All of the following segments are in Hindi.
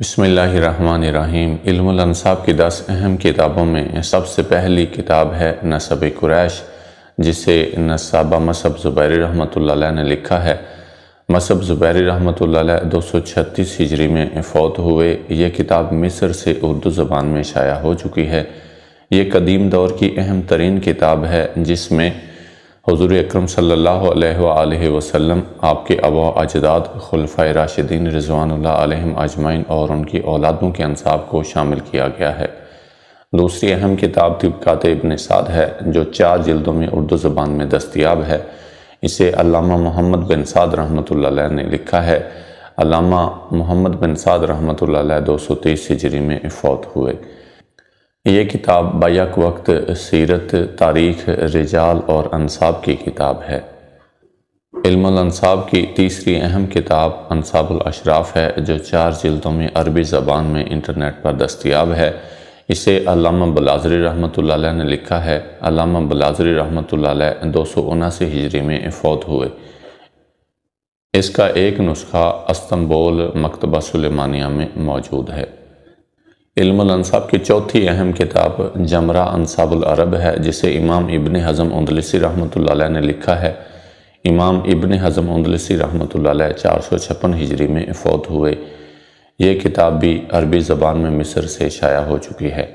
बसमीम इल्मनसाब की दस अहम किताबों में सबसे पहली किताब है नसब कुरैश जिसे नसाबा मसब ज़ुबैर रहमत ने लिखा है मसब ज़ुबैर रहमत दो सौ छत्तीस हिजरी में फ़ौत हुए यह किताब मिस्र से उर्दू ज़बान में शाया हो चुकी है ये कदीम दौर की अहम तरीन किताब है जिसमें हजूर अक्रम सल्ला आपके अबा अजदाद खलफ़ा राशिदीन रिजवानम अजमाइन और उनकी औलादों के अनसाब को शामिल किया गया है दूसरी अहम किताब तबक़ात इबन साद है जो चार जल्दों में उर्दू ज़बान में दस्तियाब है इसे अलामा मोहम्मद बिन साद रहमत ने लिखा है अलामा मोहम्मद बिन साद रहमत दो सौ तेईस हिजरी में फ़ौत हुए ये किताब बैक वक्त सीरत तारीख रिजाल और अनसाब की किताब है इल्मसाब की तीसरी अहम किताब अनसाबुलशराफ है जो चार जल्दों में अरबी ज़बान में इंटरनेट पर दस्याब है इसे अलामा बलाजरी रहमत ने लिखा है अलामा बलाजरी रहमत दो सौ उनासी हिजरी में फौत हुए इसका एक नुस्खा अस्तंबोल मकतबा सुलेमानिया में मौजूद है इल्मसाब की चौथी अहम किताब जमरा अनसाबुल अरब है जिसे इमाम इबन हज़म उन्दलसी रहमत ने लिखा है इमाम इबन हज़म उन्दलसी रहमत चार सौ छप्पन हिजरी में फौत हुए ये किताब भी अरबी ज़बान में मिस्र से शाया हो चुकी है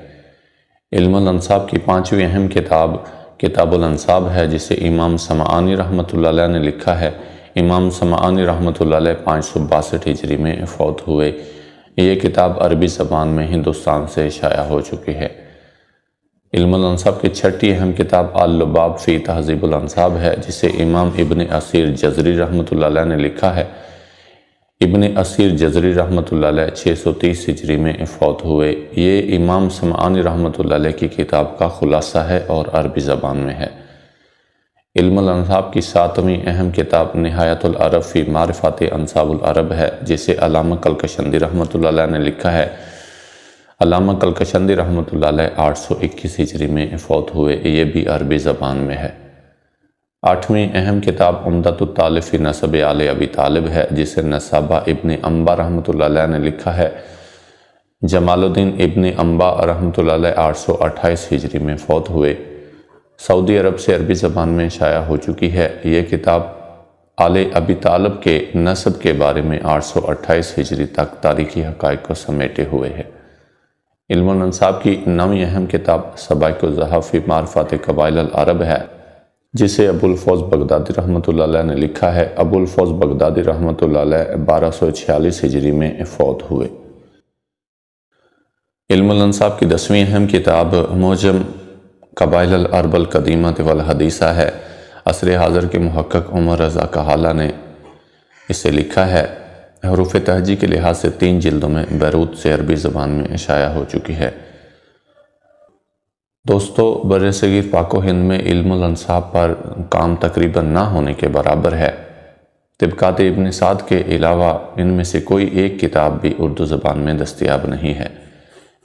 इल्मसाब की पाँचवीं अहम किताब किताबुलसाब है जिसे इमाम समानी रहमत ने लिखा है इमाम समानी रहमत पाँच सौ बासठ हिजरी में फौत हुए ये किताब अरबी ज़बान में हिंदुस्तान से शाया हो चुकी है इल्मनसाब की छठी अहम किताब आल्लबाब फ़ी तहजीबुलसाब है जिसे इमाम इबन असीर जजरी रहमत ने लिखा है इबन असीर जजरी रहमत छः सौ तीस हिजरी में फौत हुए ये इमाम समानी रहमत की किताब का ख़ुलासा है और अरबी ज़बान में है इल्मअनसाब की सातवीं अहम किताब नहायतलरब मारफ़ात अनसाबुलरब है जिसे अलामा कलकशंदी रहमत ने लिखा है अलामा कलकशंदी रहमत आठ सौ इक्कीस हिजरी में फौत हुए ये भी अरबी ज़बान में है आठवीं अहम किताब उमदतुतालफ़ी नसब आल अबी तालब है जिसे नसाबा इबन अम्बा रहमत ने लिखा है जमालुद्दीन इबन अम्बा रहमत आठ सौ अट्ठाईस हिजरी में फौत हुए सऊदी अरब से अरबी ज़बान में शाया हो चुकी है यह किताब आल अबी तालब के नसब के बारे में 828 हिजरी तक तारीखी हक़ को समेटे हुए है इल्मनसाब की नवी अहम किताब सबाइक जहाफ़ी मारफात कबाइल अरब है जिसे अबुलफौज बगदादी रहमत ने लिखा है अबुलफौज बगदादी रहमत बारह सौ छियालीस हिजरी में फौत हुए इल्मनसाब की दसवीं अहम किताब मोजम कबाइल अरबल कदीमत वाल हदीसा है असर हाजर के महक्क उमर रज़ा कहाला ने इसे लिखा है हरूफ तहजी के लिहाज से तीन जल्दों में बैरूत से अरबी ज़बान में शाया हो चुकी है दोस्तों बर सगीर पाको हिंद में इल्मनसाब पर काम तकरीबन ना होने के बराबर है तबक़ात इबन साद के अलावा इनमें से कोई एक किताब भी उर्दू ज़बान में दस्तियाब नहीं है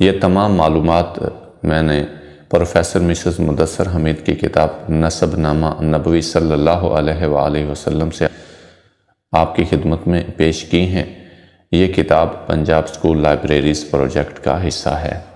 ये तमाम मालूम मैंने प्रोफेसर मिसेस मुदसर हमीद की किताब नसब नबवी सल्लल्लाहु अलैहि वसल्लम से आपकी खिदमत में पेश की हैं ये किताब पंजाब स्कूल लाइब्रेरीज़ प्रोजेक्ट का हिस्सा है